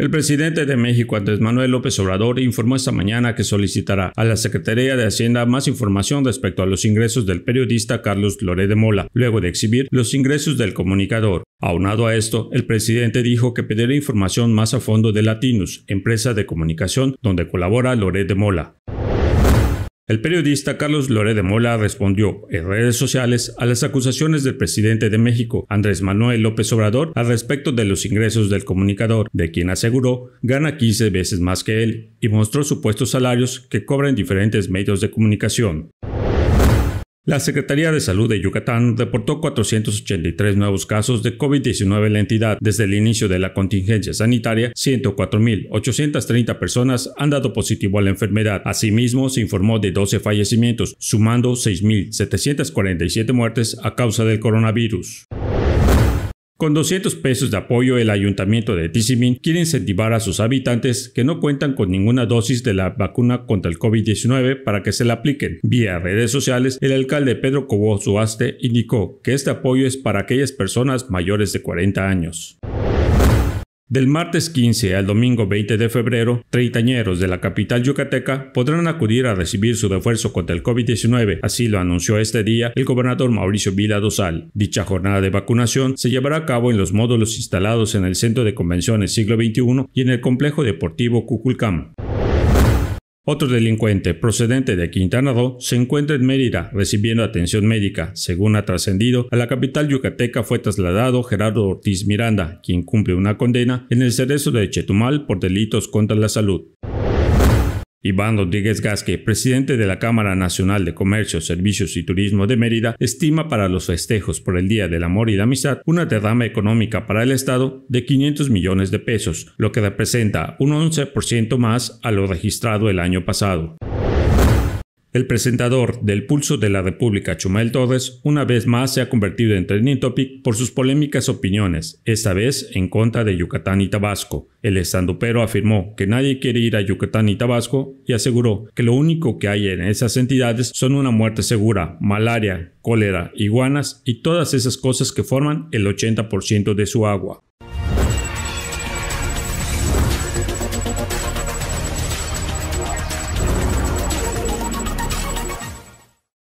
El presidente de México, Andrés Manuel López Obrador, informó esta mañana que solicitará a la Secretaría de Hacienda más información respecto a los ingresos del periodista Carlos Loré de Mola, luego de exhibir los ingresos del comunicador. Aunado a esto, el presidente dijo que pedirá información más a fondo de Latinus, empresa de comunicación donde colabora Loré de Mola. El periodista Carlos Lore de Mola respondió en redes sociales a las acusaciones del presidente de México, Andrés Manuel López Obrador, al respecto de los ingresos del comunicador, de quien aseguró gana 15 veces más que él, y mostró supuestos salarios que cobran diferentes medios de comunicación. La Secretaría de Salud de Yucatán reportó 483 nuevos casos de COVID-19 en la entidad. Desde el inicio de la contingencia sanitaria, 104.830 personas han dado positivo a la enfermedad. Asimismo, se informó de 12 fallecimientos, sumando 6.747 muertes a causa del coronavirus. Con 200 pesos de apoyo, el ayuntamiento de Tizimín quiere incentivar a sus habitantes que no cuentan con ninguna dosis de la vacuna contra el COVID-19 para que se la apliquen. Vía redes sociales, el alcalde Pedro Cobo Suaste indicó que este apoyo es para aquellas personas mayores de 40 años. Del martes 15 al domingo 20 de febrero, treintañeros de la capital yucateca podrán acudir a recibir su refuerzo contra el COVID-19, así lo anunció este día el gobernador Mauricio Vila Dosal. Dicha jornada de vacunación se llevará a cabo en los módulos instalados en el Centro de Convenciones Siglo XXI y en el Complejo Deportivo Cuculcam. Otro delincuente procedente de Quintana Roo se encuentra en Mérida recibiendo atención médica. Según ha trascendido, a la capital yucateca fue trasladado Gerardo Ortiz Miranda, quien cumple una condena en el cerezo de Chetumal por delitos contra la salud. Iván Rodríguez Gasque, presidente de la Cámara Nacional de Comercio, Servicios y Turismo de Mérida, estima para los festejos por el Día del Amor y la Amistad una derrama económica para el Estado de 500 millones de pesos, lo que representa un 11% más a lo registrado el año pasado. El presentador del Pulso de la República, Chumel Torres, una vez más se ha convertido en trending topic por sus polémicas opiniones, esta vez en contra de Yucatán y Tabasco. El estandupero afirmó que nadie quiere ir a Yucatán y Tabasco y aseguró que lo único que hay en esas entidades son una muerte segura, malaria, cólera, iguanas y todas esas cosas que forman el 80% de su agua.